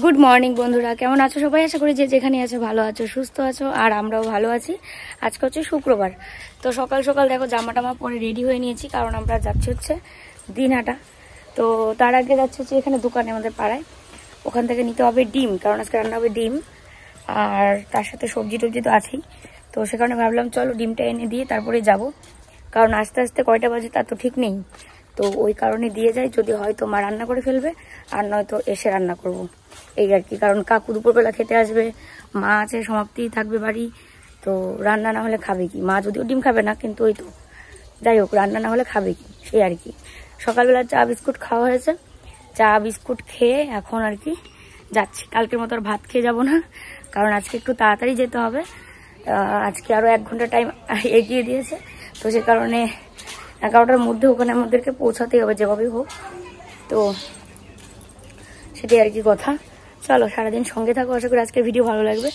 Good morning বন্ধুরা কেমন আছো সবাই আশা করি যে যেখানে আছো ভালো আছো সুস্থ আছো আর আমরাও ভালো আছি আজকে হচ্ছে শুক্রবার তো সকাল সকাল দেখো জামা টামা পরে রেডি হয়ে নিয়েছি কারণ আমরা যাচ্ছি হচ্ছে দিনহাটা তো তার আগে যাচ্ছে হচ্ছে এখানে দোকানে আমাদের পাড়ায় ওখান থেকে নিতে হবে ডিম কারণ আজকে রান্না হবে ডিম আর তার সাথে সবজি টবজি তো আছেই তো সে কারণে ভাবলাম চলো ডিমটা এনে দিয়ে তারপরে যাব কারণ আস্তে আস্তে কয়টা বাজে তা তো ঠিক নেই তো ওই কারণে দিয়ে যাই যদি হয় মা রান্না করে ফেলবে আর নয়তো এসে রান্না করব। এই আর কি কারণ কাকু দুপুরবেলা খেতে আসবে মা আছে সমাপ্তি থাকবে বাড়ি তো রান্না না হলে খাবে কি মা যদিও ডিম খাবে না কিন্তু ওই তো যাই হোক রান্না না হলে খাবে কি সেই আর কি সকালবেলা চা বিস্কুট খাওয়া হয়েছে চা বিস্কুট খেয়ে এখন আর কি যাচ্ছি কালকের মতো আর ভাত খেয়ে যাব না কারণ আজকে একটু তাড়াতাড়ি যেতে হবে আজকে আরও এক ঘন্টা টাইম এগিয়ে দিয়েছে তো সে কারণে এগারোটার মধ্যে ওখানে আমাদেরকে পৌঁছাতেই হবে যেভাবেই হোক তো সেটাই আর কি কথা চলো সারাদিন সঙ্গে থাকো আশা করি আজকের ভিডিও ভালো লাগবে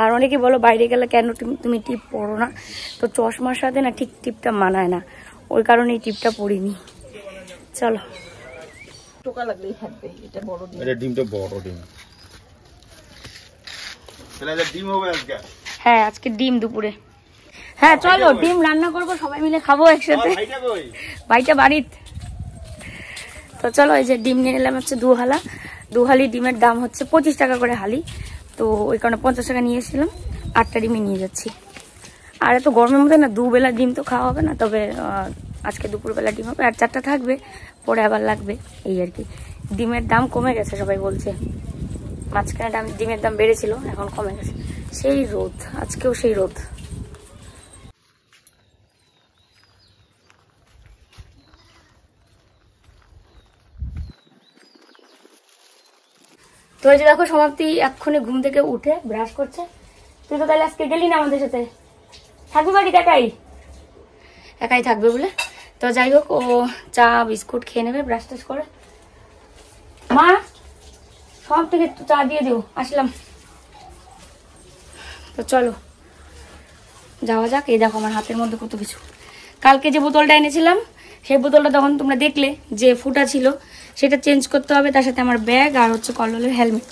আর অনেকে বলো বাইরে গেলে কেন তুমি টিপ পড়ো না তো চশমার সাথে না ঠিক টিপটা মানায় না ওই কারণে এই টিপটা পড়িনি চলো টোকা লাগলেই থাকবে এটা বড় ডিম এটা ডিমটা বড় ডিম তাহলে ডিম হবে আজকে হ্যাঁ আজকে ডিম দুপুরে হ্যাঁ চলো ডিম রান্না করব সবাই মিলে খাবো একসাথে ভাইটা বাড়ির তো চলো এই যে ডিম নিয়ে নিলাম হচ্ছে দু হালা দু হালি ডিমের দাম হচ্ছে পঁচিশ টাকা করে হালি তো ওই কারণে পঞ্চাশ টাকা নিয়ে এসেছিলাম আটটা ডিমই নিয়ে যাচ্ছি আর এত গরমের মধ্যে না দুবেলা ডিম তো খাওয়া হবে না তবে আজকে দুপুরবেলা ডিম হবে আর চারটা থাকবে পরে আবার লাগবে এই আর কি ডিমের দাম কমে গেছে সবাই বলছে মাঝখানে দাম ডিমের দাম বেড়েছিল এখন কমে গেছে সেই রোদ আজকেও সেই রোদ তো এই যে দেখো সমাপ্তি এক্ষুনি ঘুম থেকে উঠে ব্রাশ করছে তুই তো তাহলে আজকে গেলি না আমাদের সাথে থাকবি বাড়ি একাই একাই থাকবে বলে তো যাই হোক ও চা বিস্কুট খেয়ে নেবে ব্রাশ টাশ করে মা সব থেকে চা দিয়ে দিও আসলাম তো চলো যাওয়া যাক এই দেখো আমার হাতের মধ্যে কত কিছু কালকে যে বোতলটা এনেছিলাম সেই বোতলটা তখন তোমরা দেখলে যে ফুটা ছিল সেটা চেঞ্জ করতে হবে তার সাথে আমার ব্যাগ আর হচ্ছে কল্লোলের হেলমেট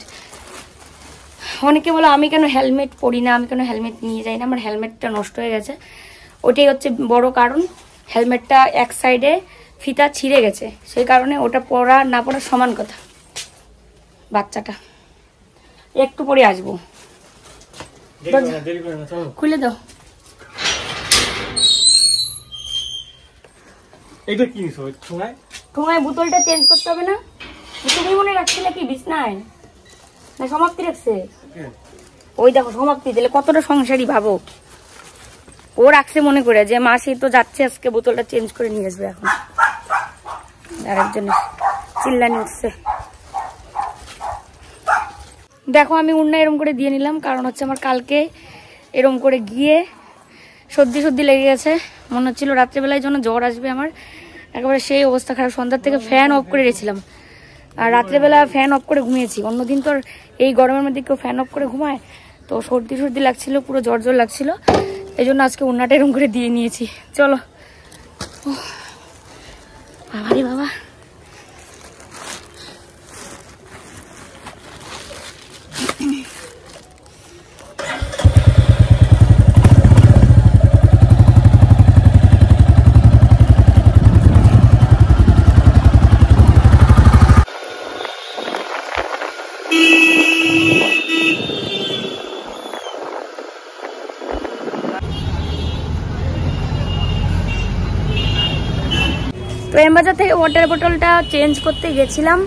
অনেকে বলো আমি কেন হেলমেট পরি না আমি কেন হেলমেট নিয়ে যাই না আমার হেলমেটটা নষ্ট হয়ে গেছে ওটাই হচ্ছে বড় কারণ হেলমেটটা এক সাইডে ফিতা ছিঁড়ে গেছে সেই কারণে ওটা পরা না পড়া সমান কথা বাচ্চাটা একটু পরে আসবো খুলে দাও এটা কি সময় তোমায় বোতলটা চেঞ্জ করতে হবে না তুমি মনে রাখছি কি বিছনায় না সমাপ্তি রাখছে ওই দেখো সমাপ্তি দিলে কতটা সংসারই ভাবো ও রাখছে মনে করে যে মা সে তো যাচ্ছে আজকে বোতলটা চেঞ্জ করে নিয়ে আসবে এখন আরেকজন চিল্লানি উঠছে দেখো আমি উন্না এরম করে দিয়ে নিলাম কারণ হচ্ছে আমার কালকে এরম করে গিয়ে সর্দি সর্দি লেগে গেছে মনে হচ্ছিল রাত্রেবেলায় যেন জ্বর আসবে আমার একেবারে সেই অবস্থা খারাপ সন্ধ্যার থেকে ফ্যান অফ করে রেখেছিলাম আর রাত্রেবেলা ফ্যান অফ করে ঘুমিয়েছি অন্যদিন তোর এই গরমের মধ্যে কেউ ফ্যান অফ করে ঘুমায় তো সর্দি সর্দি লাগছিল পুরো জ্বর জ্বর লাগছিল এই জন্য আজকে উন্নাটা এরম করে দিয়ে নিয়েছি চলো বাবা রে বাবা তো এমবাজার থেকে ওয়াটার বোটলটা চেঞ্জ করতে গেছিলাম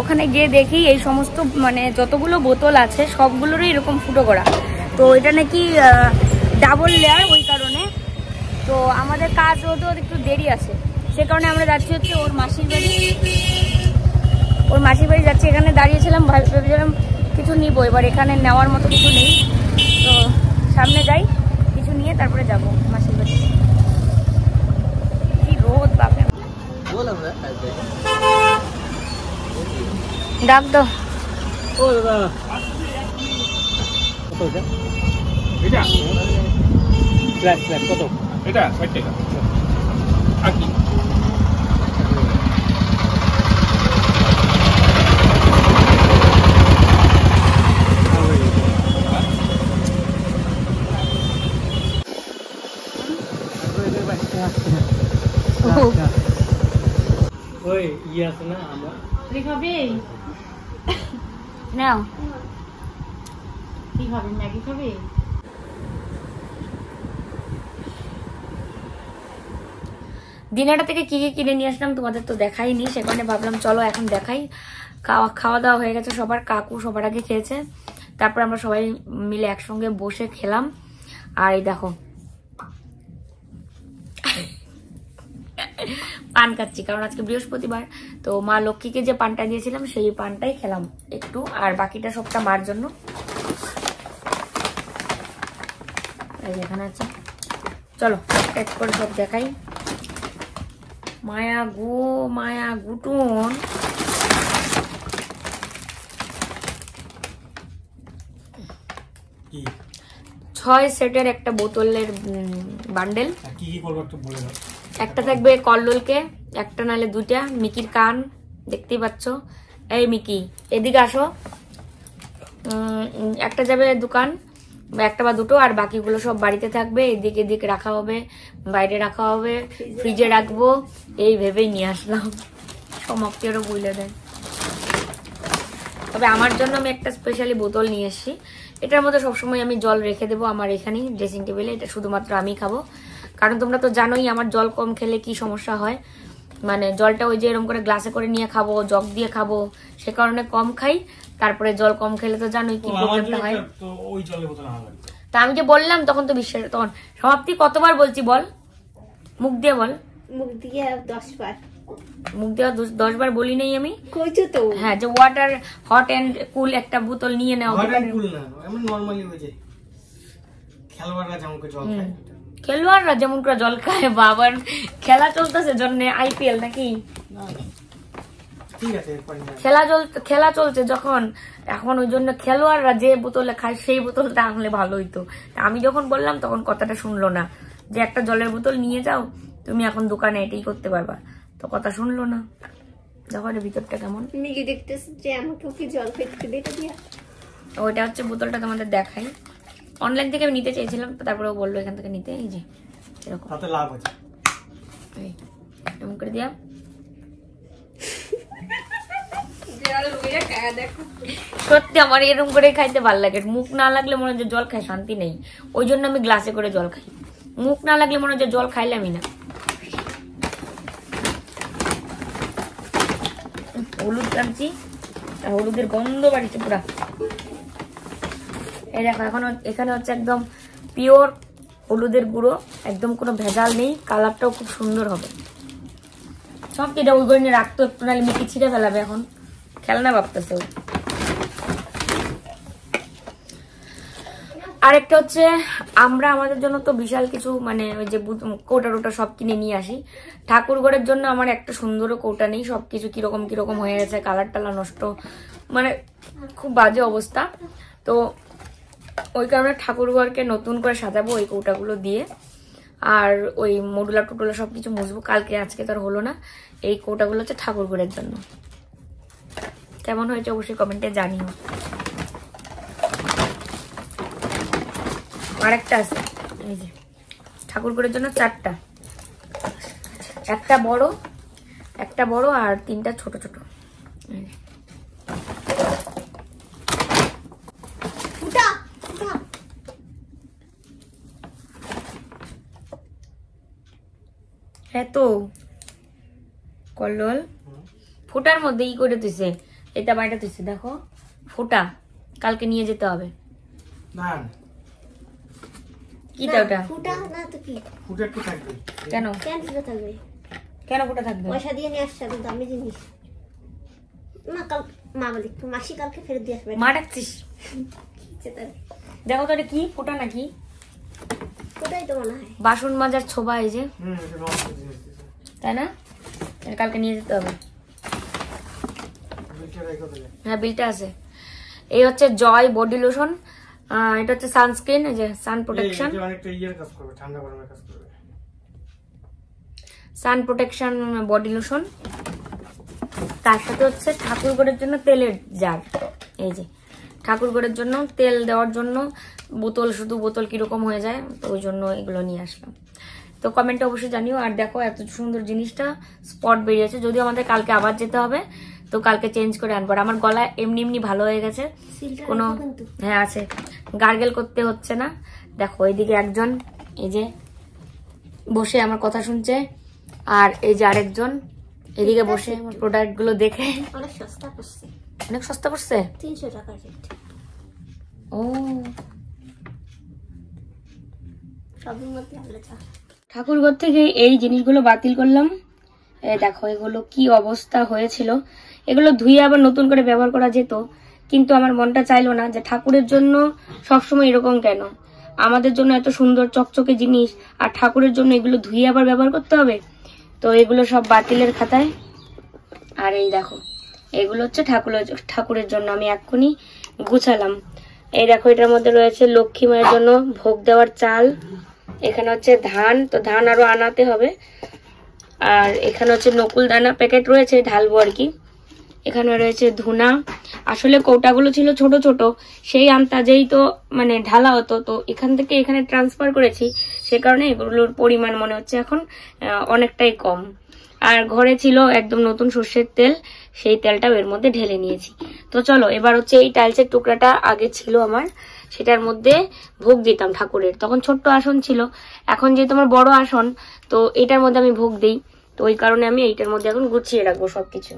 ওখানে গিয়ে দেখি এই সমস্ত মানে যতগুলো বোতল আছে সবগুলোরই এরকম ফুটো করা তো এটা নাকি ডাবল লেয়ার ওই কারণে তো আমাদের কাজ হতে একটু দেরি আছে সে কারণে আমরা যাচ্ছি হচ্ছে ওর মাসির বাড়ি ওর মাসির বাড়ি যাচ্ছি এখানে দাঁড়িয়েছিলাম ভেবেছিলাম কিছু নিব এবার এখানে নেওয়ার মতো কিছু নেই তো সামনে যাই কিছু নিয়ে তারপরে যাব মাসির বাড়ি কি রোদ বাপে đáp đâu ôi là có tổ chứ cái gì lại lại có tục cái gì phải kể à anh ওই দিনাটা ইয়ে থেকে কি কি কিনে নিয়ে আসলাম তোমাদের তো দেখাইনি সেখানে ভাবলাম চলো এখন দেখাই খাওয়া খাওয়া দাওয়া হয়ে গেছে সবার কাকু সবার আগে খেয়েছে তারপর আমরা সবাই মিলে একসঙ্গে বসে খেলাম আর এই দেখো পান খাচ্ছি কারণ আজকে বৃহস্পতিবার তো মা লক্ষ্মীকে যে পানটা দিয়েছিলাম সেই পানটাই খেলাম একটু আর বাকিটা সবটা মার জন্য এখানে আছে চলো এক করে সব দেখাই মায়া গো মায়া গুটুন ছয় সেটের একটা বোতলের বান্ডেল কি কি করবো একটু বলে দাও একটা থাকবে কল্লোলকে একটা নালে দুটা মিকির কান দেখতেই পাচ্ছ এই মিকি এদিকে আসো একটা যাবে দোকান একটা বা দুটো আর বাকিগুলো সব বাড়িতে থাকবে এদিক এদিক রাখা হবে বাইরে রাখা হবে ফ্রিজে রাখবো এই ভেবেই নিয়ে আসলাম সমাপ্তি বুঝলে দেয় তবে আমার জন্য আমি একটা স্পেশালি বোতল নিয়ে এসছি এটার মধ্যে সবসময় আমি জল রেখে দেবো আমার এখানেই ড্রেসিং টেবিলে এটা শুধুমাত্র আমি খাবো কারণ তোমরা তো জানোই আমার জল কম খেলে কি সমস্যা হয় মানে জলটা ওই যে এরকম করে গ্লাসে করে নিয়ে খাবো জগ দিয়ে খাবো সে কারণে কম খাই তারপরে জল কম খেলে তো জানোই কি প্রবলেমটা হয় তা আমি যে বললাম তখন তো বিশ্বাস তখন সমাপ্তি কতবার বলছি বল মুখ দিয়ে বল মুখ দিয়ে দশ বার মুখ দেওয়া দশ বার বলি নাই আমি তো হ্যাঁ যে ওয়াটার হট এন্ড কুল একটা বোতল নিয়ে নেওয়া হট এন্ড কুল না নরমালি হয়ে খেলোয়াড়রা জল খায় খেলোয়াড়রা যেমন করে জল খায় বা আবার খেলা চলতেছে জন্য আইপিএল নাকি খেলা চল খেলা চলছে যখন এখন ওই জন্য খেলোয়াড়রা যে বোতলে খায় সেই বোতলটা আনলে ভালো হইতো আমি যখন বললাম তখন কথাটা শুনলো না যে একটা জলের বোতল নিয়ে যাও তুমি এখন দোকানে এটাই করতে পারবা তো কথা শুনলো না দেখো ভিতরটা কেমন নিজে দেখতেছ যে আমাকে জল খেতে দেটা দিয়া ওইটা হচ্ছে বোতলটা তোমাদের দেখাই অনলাইন থেকে আমি নিতে চেয়েছিলাম তারপরে ও বললো এখান থেকে নিতে এই যে এরকম তাতে লাভ আছে এমন করে দিয়া সত্যি আমার এরকম করে খাইতে ভাল লাগে মুখ না লাগলে মনে হচ্ছে জল খাই শান্তি নেই ওই জন্য আমি গ্লাসে করে জল খাই মুখ না লাগলে মনে হচ্ছে জল খাইলামই না হলুদ টানছি আর হলুদের গন্ধ বাড়িতে পুরা এই দেখো এখন এখানে হচ্ছে একদম পিওর হলুদের গুঁড়ো একদম কোনো ভেজাল নেই কালারটাও খুব সুন্দর হবে সব কেটে ওই নিয়ে রাখতো একটু নাহলে মিটি ছিঁড়ে ফেলাবে এখন খেলনা ভাবতেছে ও আরেকটা হচ্ছে আমরা আমাদের জন্য তো বিশাল কিছু মানে ওই যে কৌটা টোটা সব কিনে নিয়ে আসি ঠাকুরগড়ের জন্য আমার একটা সুন্দর কৌটা নেই সব কিছু কীরকম কীরকম হয়ে গেছে কালার টালা নষ্ট মানে খুব বাজে অবস্থা তো ওই কারণে ঠাকুরঘরকে নতুন করে সাজাবো ওই কৌটাগুলো দিয়ে আর ওই মডুলা টুটুলা সব কিছু মুছবো কালকে আজকে তো আর হলো না এই কৌটাগুলো হচ্ছে ঠাকুরঘরের জন্য কেমন হয়েছে অবশ্যই কমেন্টে জানিও আরেকটা আছে এই যে ঠাকুরঘরের জন্য চারটা একটা বড় একটা বড় আর তিনটা ছোট ছোট এত ফোটার মধ্যে ই করে তুইছে এটা বাইটা তুইছে দেখো ফোটা কালকে নিয়ে যেতে হবে তো কেন থাকবে পয়সা দিয়ে নিয়ে আসছে দামি জিনিস মা কাল মা মাসি কালকে ফেরত দিয়ে আসবে দেখো তো কি ফোটা নাকি বাসন মাজার ছোবা এই যে তাই না কালকে নিয়ে যেতে হবে হ্যাঁ বিলটা আছে এই হচ্ছে জয় বডি লোশন এটা হচ্ছে সানস্ক্রিন এই যে sun protection sun protection body lotion তার সাথে হচ্ছে ঠাকুরগড়ের জন্য তেলের জার এই যে ঠাকুরগড়ের জন্য তেল দেওয়ার জন্য বোতল শুধু বোতল কীরকম হয়ে যায় তো ওই জন্য এগুলো নিয়ে আসলাম তো কমেন্টে অবশ্যই জানিও আর দেখো এত সুন্দর জিনিসটা স্পট বেরিয়েছে যদিও আমাদের কালকে আবার যেতে হবে তো কালকে চেঞ্জ করে আনবো আমার গলা এমনি এমনি ভালো হয়ে গেছে কোনো হ্যাঁ আছে গার্গেল করতে হচ্ছে না দেখো এইদিকে একজন এই যে বসে আমার কথা শুনছে আর এই যে আরেকজন এদিকে বসে আমার প্রোডাক্ট গুলো দেখে অনেক সস্তা পড়ছে অনেক সস্তা পড়ছে তিনশো টাকা ও ঠাকুরঘর থেকে এই জিনিসগুলো বাতিল করলাম দেখো এগুলো কি অবস্থা হয়েছিল এগুলো ধুয়ে আবার নতুন করে ব্যবহার করা যেত কিন্তু আমার মনটা চাইলো না যে ঠাকুরের জন্য সবসময় এরকম কেন আমাদের জন্য এত সুন্দর চকচকে জিনিস আর ঠাকুরের জন্য এগুলো ধুয়ে আবার ব্যবহার করতে হবে তো এগুলো সব বাতিলের খাতায় আর এই দেখো এগুলো হচ্ছে ঠাকুরের ঠাকুরের জন্য আমি এক্ষুনি গুছালাম এই দেখো এটার মধ্যে রয়েছে লক্ষ্মী মায়ের জন্য ভোগ দেওয়ার চাল এখানে হচ্ছে ধান তো ধান আরও আনাতে হবে আর এখানে হচ্ছে নকুল দানা প্যাকেট রয়েছে ঢালবো আর কি এখানে রয়েছে ধুনা আসলে কৌটাগুলো ছিল ছোট ছোট সেই আন্তাজেই তো মানে ঢালা হতো তো এখান থেকে এখানে ট্রান্সফার করেছি সে কারণে এগুলোর পরিমাণ মনে হচ্ছে এখন অনেকটাই কম আর ঘরে ছিল একদম নতুন সর্ষের তেল সেই তেলটাও এর মধ্যে ঢেলে নিয়েছি তো চলো এবার হচ্ছে এই টাইলসের টুকরাটা আগে ছিল আমার সেটার মধ্যে ভোগ দিতাম ঠাকুরের তখন ছোট্ট আসন ছিল এখন যেহেতু আমার বড় আসন তো এটার মধ্যে আমি ভোগ দিই তো ওই কারণে আমি এইটার মধ্যে এখন গুছিয়ে রাখবো সবকিছু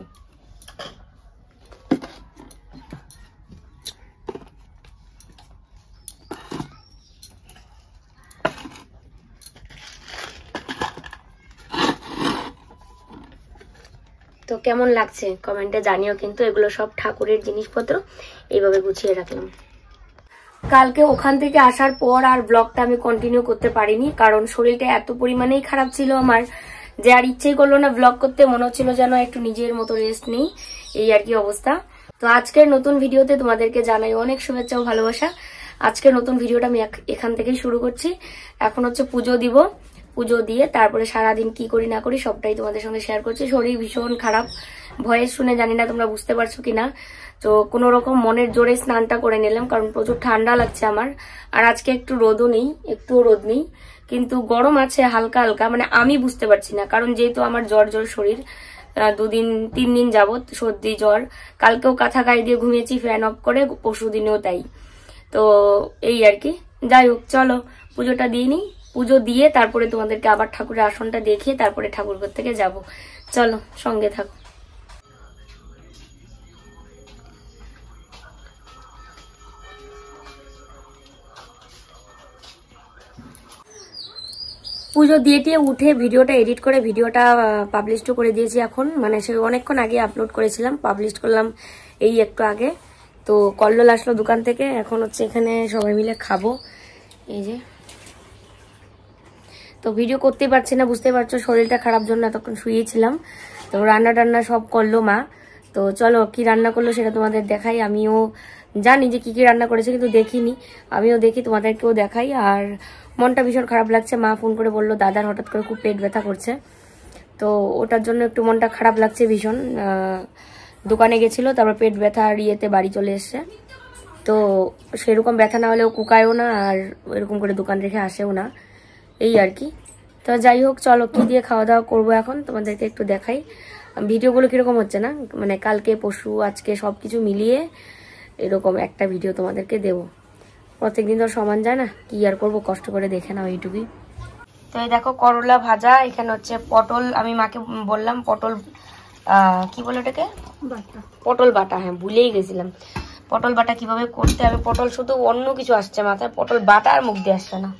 তো কেমন লাগছে কমেন্টে জানিও কিন্তু এগুলো সব ঠাকুরের জিনিসপত্র এইভাবে গুছিয়ে রাখলাম কালকে ওখান থেকে আসার পর আর ব্লগটা আমি কন্টিনিউ করতে পারিনি কারণ শরীরটা এত পরিমাণেই খারাপ ছিল আমার যে আর ইচ্ছেই করলো না ব্লগ করতে মনে হচ্ছিল যেন একটু নিজের মতো রেস্ট নেই এই আর কি অবস্থা তো আজকের নতুন ভিডিওতে তোমাদেরকে জানাই অনেক শুভেচ্ছা ও ভালোবাসা আজকের নতুন ভিডিওটা আমি এখান থেকেই শুরু করছি এখন হচ্ছে পুজো দিব পুজো দিয়ে তারপরে সারাদিন কি করি না করি সবটাই তোমাদের সঙ্গে শেয়ার করছি শরীর ভীষণ খারাপ ভয়েস শুনে জানি না তোমরা বুঝতে পারছো কিনা তো কোনো রকম মনের জোরে স্নানটা করে নিলাম কারণ প্রচুর ঠান্ডা লাগছে আমার আর আজকে একটু রোদও নেই একটু রোদ নেই কিন্তু গরম আছে হালকা হালকা মানে আমি বুঝতে পারছি না কারণ যেহেতু আমার জ্বর জ্বর শরীর দুদিন তিন দিন যাবত সর্দি জ্বর কালকেও কাঁথা গায়ে দিয়ে ঘুমিয়েছি ফ্যান অফ করে পরশু দিনেও তাই তো এই আর কি যাই হোক চলো পুজোটা দিয়ে নিই পুজো দিয়ে তারপরে তোমাদেরকে আবার ঠাকুরের আসনটা দেখিয়ে তারপরে ঠাকুরঘর থেকে যাব চলো সঙ্গে থাকো পুজো দিয়ে টিয়ে উঠে ভিডিওটা এডিট করে ভিডিওটা পাবলিশও করে দিয়েছি এখন মানে সে অনেকক্ষণ আগে আপলোড করেছিলাম পাবলিশ করলাম এই একটু আগে তো কল্লোল আসলো দোকান থেকে এখন হচ্ছে এখানে সবাই মিলে খাবো এই যে তো ভিডিও করতে পারছি না বুঝতে পারছো শরীরটা খারাপ জন্য এতক্ষণ শুয়েছিলাম তো রান্না টান্না সব করলো মা তো চলো কি রান্না করলো সেটা তোমাদের দেখাই আমিও জানি যে কি কি রান্না করেছে কিন্তু দেখিনি আমিও দেখি তোমাদেরকেও দেখাই আর মনটা ভীষণ খারাপ লাগছে মা ফোন করে বলল দাদার হঠাৎ করে খুব পেট ব্যথা করছে তো ওটার জন্য একটু মনটা খারাপ লাগছে ভীষণ দোকানে গেছিলো তারপর পেট ব্যথা আর ইয়েতে বাড়ি চলে এসছে তো সেরকম ব্যথা না হলেও কুকায়ও না আর এরকম করে দোকান রেখে আসেও না এই আর কি তো যাই হোক চলো কী দিয়ে খাওয়া দাওয়া করবো এখন তোমাদেরকে একটু দেখাই ভিডিওগুলো কীরকম হচ্ছে না মানে কালকে পশু আজকে সব কিছু মিলিয়ে এরকম একটা ভিডিও তোমাদেরকে দেব প্রত্যেকদিন তো সমান যায় না কি আর করব কষ্ট করে দেখে নাও এইটুকুই তো এই দেখো করলা ভাজা এখানে হচ্ছে পটল আমি মাকে বললাম পটল কি বলে ওটাকে পটল বাটা হ্যাঁ ভুলেই গেছিলাম পটল বাটা কিভাবে করতে হবে পটল শুধু অন্য কিছু আসছে মাথায় পটল বাটা আর মুখ দিয়ে আসছে না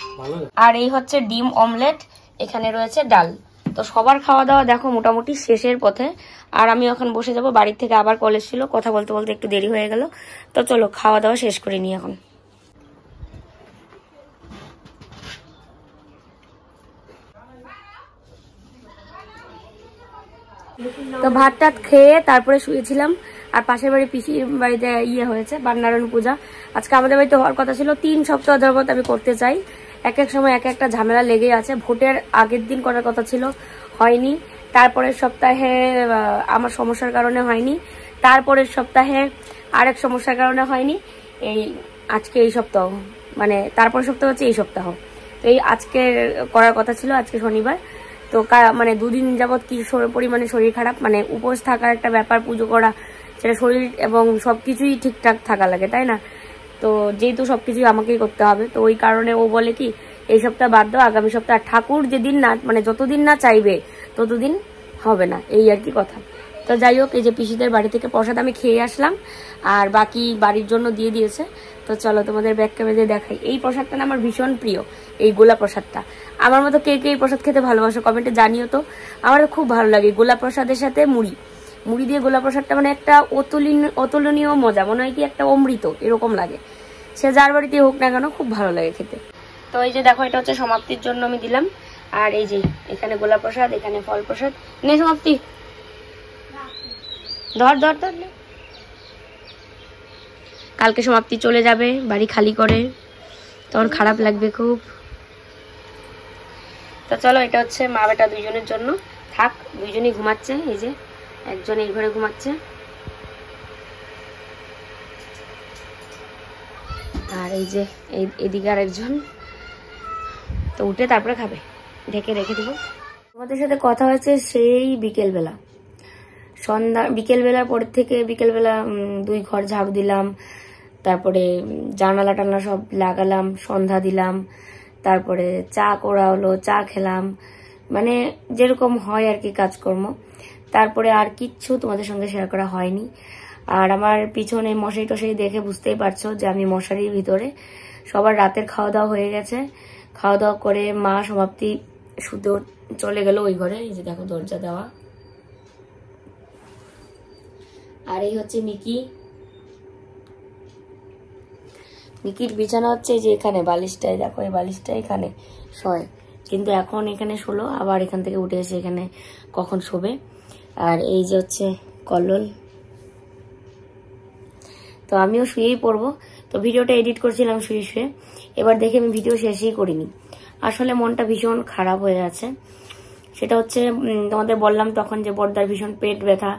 আর এই হচ্ছে ডিম অমলেট এখানে রয়েছে ডাল তো সবার খাওয়া দাওয়া দেখো মোটামুটি শেষের পথে আর আমি এখন বসে যাব বাড়ির থেকে আবার কলেজ ছিল কথা বলতে বলতে একটু দেরি হয়ে গেল তো চলো খাওয়া দাওয়া শেষ করে নিই এখন তো ভাত টাত খেয়ে তারপরে শুয়েছিলাম আর পাশের বাড়ি পিসির বাড়িতে ইয়ে হয়েছে বান্নারায়ণ পূজা আজকে আমাদের বাড়িতে হওয়ার কথা ছিল তিন সপ্তাহ যাবত আমি করতে চাই এক এক সময় এক একটা ঝামেলা লেগেই আছে ভোটের আগের দিন করার কথা ছিল হয়নি তারপরের সপ্তাহে আমার সমস্যার কারণে হয়নি তারপরের সপ্তাহে আরেক সমস্যার কারণে হয়নি এই আজকে এই সপ্তাহ মানে তারপরের সপ্তাহ হচ্ছে এই সপ্তাহ তো এই আজকে করার কথা ছিল আজকে শনিবার তো মানে দুদিন যাবৎ কি পরিমাণে শরীর খারাপ মানে উপোস থাকার একটা ব্যাপার পুজো করা সেটা শরীর এবং সব কিছুই ঠিকঠাক থাকা লাগে তাই না তো যেহেতু সব কিছুই আমাকেই করতে হবে তো ওই কারণে ও বলে কি এই সপ্তাহ বাদ দাও আগামী সপ্তাহ ঠাকুর যেদিন না মানে যতদিন না চাইবে ততদিন হবে না এই আর কি কথা তো যাই হোক এই যে পিসিদের বাড়ি থেকে প্রসাদ আমি খেয়ে আসলাম আর বাকি বাড়ির জন্য দিয়ে দিয়েছে তো চলো তোমাদের ব্যাগকে বেঁধে দেখাই এই প্রসাদটা না আমার ভীষণ প্রিয় এই গোলা প্রসাদটা আমার মতো কে কে এই প্রসাদ খেতে ভালোবাসো কমেন্টে জানিও তো আমার খুব ভালো লাগে গোলা প্রসাদের সাথে মুড়ি মুড়ি দিয়ে গোলা প্রসাদটা মানে একটা অতুলিন অতুলনীয় মজা মনে হয় কি একটা অমৃত এরকম লাগে সে যার বাড়িতে হোক না কেন খুব ভালো লাগে খেতে তো এই যে দেখো এটা হচ্ছে সমাপ্তির জন্য আমি দিলাম আর এই যে এখানে গোলা প্রসাদ এখানে ফল প্রসাদ নে সমাপ্তি ধর ধর ধর কালকে সমাপ্তি চলে যাবে বাড়ি খালি করে তখন খারাপ লাগবে খুব তো চলো এটা হচ্ছে মা বেটা দুজনের জন্য থাক দুজনই ঘুমাচ্ছে এই যে একজন এই ঘরে ঘুমাচ্ছে আর এই যে এদিকে আর একজন তো উঠে তারপরে খাবে ঢেকে রেখে দেবো তোমাদের সাথে কথা হয়েছে সেই বিকেলবেলা সন্ধ্যা বিকেলবেলার পর থেকে বিকেলবেলা দুই ঘর ঝাড়ু দিলাম তারপরে জানালা টানলা সব লাগালাম সন্ধ্যা দিলাম তারপরে চা করা হলো চা খেলাম মানে যেরকম হয় আর কি কাজকর্ম তারপরে আর কিচ্ছু তোমাদের সঙ্গে শেয়ার করা হয়নি আর আমার পিছনে মশারি টশারি দেখে বুঝতেই পারছো যে আমি মশারির ভিতরে সবার রাতের খাওয়া দাওয়া হয়ে গেছে খাওয়া দাওয়া করে মা সমাপ্তি শুধু চলে গেল ওই ঘরে এই যে দেখো দরজা দেওয়া আর এই হচ্ছে মিকি মিকির বিছানা হচ্ছে যে এখানে বালিশটাই দেখো এই বালিশটা এখানে শয় কিন্তু এখন এখানে শোলো আবার এখান থেকে উঠে এসে এখানে কখন শোবে আর এই যে হচ্ছে কল্লোল তো আমিও শুয়েই পড়বো তো ভিডিওটা এডিট করছিলাম শুয়ে শুয়ে এবার দেখে আমি ভিডিও শেষই করিনি আসলে মনটা ভীষণ খারাপ হয়ে আছে সেটা হচ্ছে তোমাদের বললাম তখন যে বর্দার ভীষণ পেট ব্যথা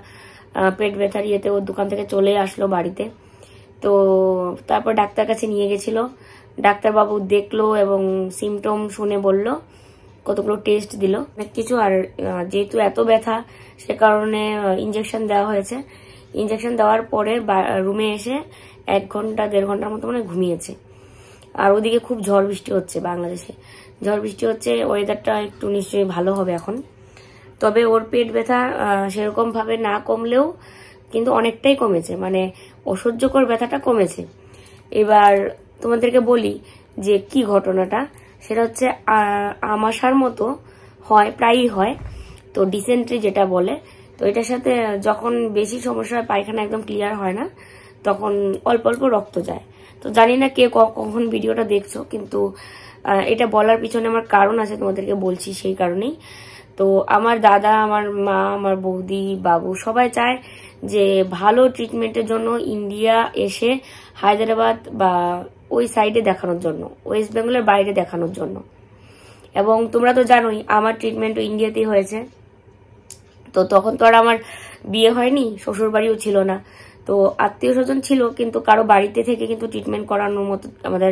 পেট ব্যথার ইয়েতে ওর দোকান থেকে চলে আসলো বাড়িতে তো তারপর ডাক্তার কাছে নিয়ে গেছিল ডাক্তারবাবু দেখলো এবং সিমটম শুনে বলল কতগুলো টেস্ট দিল অনেক কিছু আর যেহেতু এত ব্যথা সে কারণে ইঞ্জেকশন দেওয়া হয়েছে ইঞ্জেকশন দেওয়ার পরে রুমে এসে এক ঘন্টা দেড় ঘন্টার মতো মানে ঘুমিয়েছে আর ওদিকে খুব ঝড় বৃষ্টি হচ্ছে বাংলাদেশে ঝড় বৃষ্টি হচ্ছে ওয়েদারটা একটু নিশ্চয়ই ভালো হবে এখন তবে ওর পেট ব্যথা সেরকমভাবে না কমলেও কিন্তু অনেকটাই কমেছে মানে অসহ্যকর ব্যথাটা কমেছে এবার তোমাদেরকে বলি যে কি ঘটনাটা সেটা হচ্ছে আমাশার মতো হয় প্রায়ই হয় তো ডিসেন্ট্রি যেটা বলে তো এটার সাথে যখন বেশি সমস্যা হয় পায়খানা একদম ক্লিয়ার হয় না তখন অল্প অল্প রক্ত যায় তো জানি না কে কখন ভিডিওটা দেখছো কিন্তু এটা বলার পিছনে আমার কারণ আছে তোমাদেরকে বলছি সেই কারণেই তো আমার দাদা আমার মা আমার বৌদি বাবু সবাই চায় যে ভালো ট্রিটমেন্টের জন্য ইন্ডিয়া এসে হায়দ্রাবাদ বা ওই সাইডে দেখানোর জন্য ওয়েস্ট বেঙ্গলের বাইরে দেখানোর জন্য এবং তোমরা তো জানোই আমার ট্রিটমেন্ট ইন্ডিয়াতেই হয়েছে তো তখন তো আর আমার বিয়ে হয়নি শ্বশুর বাড়িও ছিল না তো আত্মীয় স্বজন ছিল কিন্তু কারো বাড়িতে থেকে কিন্তু ট্রিটমেন্ট করানোর মতো আমাদের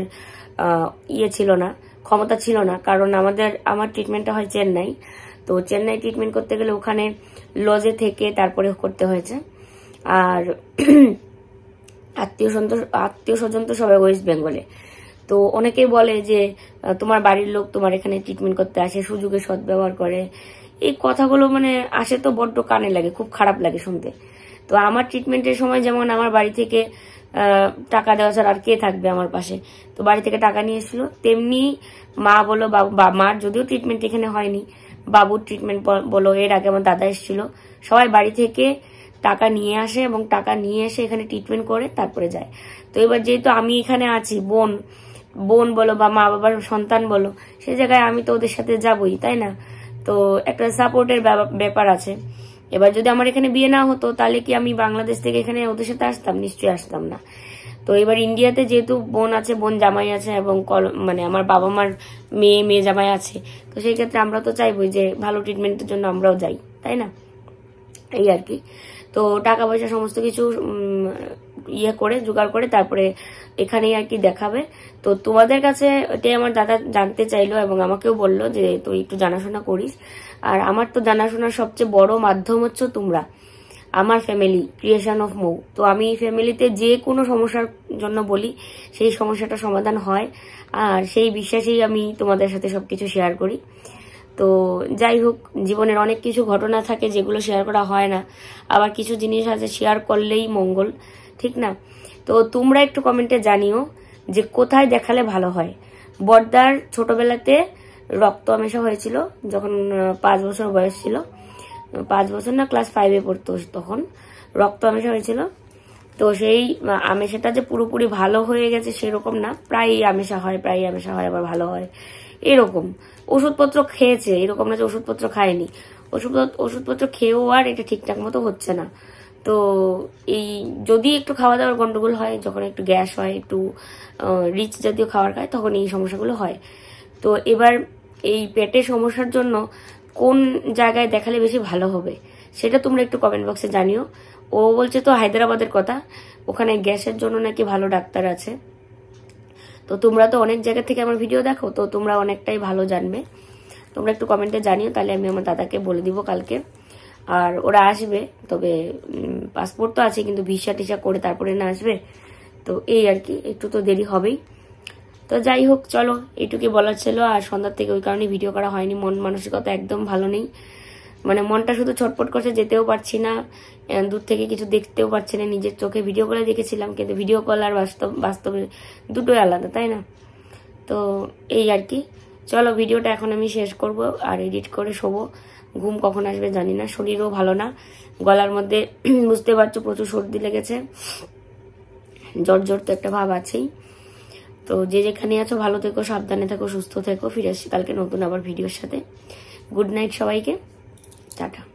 ইয়ে ছিল না ক্ষমতা ছিল না কারণ আমাদের আমার ট্রিটমেন্টটা হয় চেন্নাই তো চেন্নাই ট্রিটমেন্ট করতে গেলে ওখানে লজে থেকে তারপরে করতে হয়েছে আর আত্মীয় স্বজন আত্মীয় স্বজন তো সবাই ওয়েস্ট বেঙ্গলে তো অনেকেই বলে যে তোমার বাড়ির লোক তোমার এখানে ট্রিটমেন্ট করতে আসে সুযোগে ব্যবহার করে এই কথাগুলো মানে আসে তো বড্ড কানে লাগে খুব খারাপ লাগে শুনতে তো আমার ট্রিটমেন্টের সময় যেমন আমার বাড়ি থেকে টাকা দেওয়া ছাড়া আর কে থাকবে আমার পাশে তো বাড়ি থেকে টাকা নিয়ে এসেছিল তেমনি মা বলো বা মার যদিও ট্রিটমেন্ট এখানে হয়নি বাবুর ট্রিটমেন্ট বলো এর আগে আমার দাদা এসেছিল সবাই বাড়ি থেকে টাকা নিয়ে আসে এবং টাকা নিয়ে এসে এখানে ট্রিটমেন্ট করে তারপরে যায় তো এবার যেহেতু আমি এখানে আছি বোন বোন বলো বা মা বাবার সন্তান বলো সে জায়গায় আমি তো ওদের সাথে যাবই তাই না তো একটা সাপোর্টের ব্যাপার আছে এবার যদি আমার এখানে বিয়ে না হতো তাহলে কি আমি বাংলাদেশ থেকে এখানে ওদের সাথে আসতাম নিশ্চয়ই আসতাম না তো এবার ইন্ডিয়াতে যেহেতু বোন আছে বোন জামাই আছে এবং মানে আমার বাবা মার মেয়ে মেয়ে জামাই আছে তো সেই ক্ষেত্রে আমরা তো চাইবই যে ভালো ট্রিটমেন্টের জন্য আমরাও যাই তাই না এই আর কি তো টাকা পয়সা সমস্ত কিছু ইয়ে করে জোগাড় করে তারপরে এখানেই আর কি দেখাবে তো তোমাদের কাছে এটাই আমার দাদা জানতে চাইলো এবং আমাকেও বলল যে তুই একটু জানাশোনা করিস আর আমার তো জানাশোনার সবচেয়ে বড় মাধ্যম হচ্ছে তোমরা আমার ফ্যামিলি ক্রিয়েশন অফ মৌ তো আমি ফ্যামিলিতে যে কোনো সমস্যার জন্য বলি সেই সমস্যাটা সমাধান হয় আর সেই বিশ্বাসেই আমি তোমাদের সাথে সবকিছু শেয়ার করি তো যাই হোক জীবনের অনেক কিছু ঘটনা থাকে যেগুলো শেয়ার করা হয় না আবার কিছু জিনিস আছে শেয়ার করলেই মঙ্গল ঠিক না তো তোমরা একটু কমেন্টে জানিও যে কোথায় দেখালে ভালো হয় বর্দার ছোটবেলাতে রক্ত আমেশা হয়েছিল যখন পাঁচ বছর বয়স ছিল পাঁচ বছর না ক্লাস ফাইভে পড়তো তখন রক্ত আমেশা হয়েছিল তো সেই আমেশাটা যে পুরোপুরি ভালো হয়ে গেছে সেরকম না প্রায়ই আমেশা হয় প্রায়ই আমেশা হয় আবার ভালো হয় এরকম ওষুধপত্র খেয়েছে এরকম না যে ওষুধপত্র খায়নি ওষুধপত্র খেয়েও আর এটা ঠিকঠাক মতো হচ্ছে না তো এই যদি একটু খাওয়া দাওয়ার গন্ডগোল হয় যখন একটু গ্যাস হয় একটু রিচ জাতীয় খাবার খায় তখন এই সমস্যাগুলো হয় তো এবার এই পেটের সমস্যার জন্য কোন জায়গায় দেখালে বেশি ভালো হবে সেটা তোমরা একটু কমেন্ট বক্সে জানিও ও বলছে তো হায়দ্রাবাদের কথা ওখানে গ্যাসের জন্য নাকি ভালো ডাক্তার আছে তো তোমরা তো অনেক জায়গা থেকে আমার ভিডিও দেখো তো তোমরা অনেকটাই ভালো জানবে তোমরা একটু কমেন্টে জানিও তাহলে আমি আমার দাদাকে বলে দিব কালকে আর ওরা আসবে তবে পাসপোর্ট তো আছে কিন্তু ভিসা টিসা করে তারপরে না আসবে তো এই আর কি একটু তো দেরি হবেই তো যাই হোক চলো এটুকু বলার ছিল আর সন্ধ্যার থেকে ওই কারণে ভিডিও করা হয়নি মন মানসিকতা একদম ভালো নেই মানে মনটা শুধু ছটপট করছে যেতেও পারছি না দূর থেকে কিছু দেখতেও পারছি না নিজের চোখে ভিডিও কলে দেখেছিলাম কিন্তু ভিডিও কল আর বাস্তব বাস্তব দুটোই আলাদা তাই না তো এই আর কি চলো ভিডিওটা এখন আমি শেষ করব আর এডিট করে শোবো ঘুম কখন আসবে জানি না শরীরও ভালো না গলার মধ্যে বুঝতে পারছো প্রচুর সর্দি লেগেছে জ্বর জ্বর তো একটা ভাব আছেই তো যে যেখানে আছো ভালো থেকো সাবধানে থেকো সুস্থ থেকো ফিরে আসছি কালকে নতুন আবার ভিডিওর সাথে গুড নাইট সবাইকে Tata.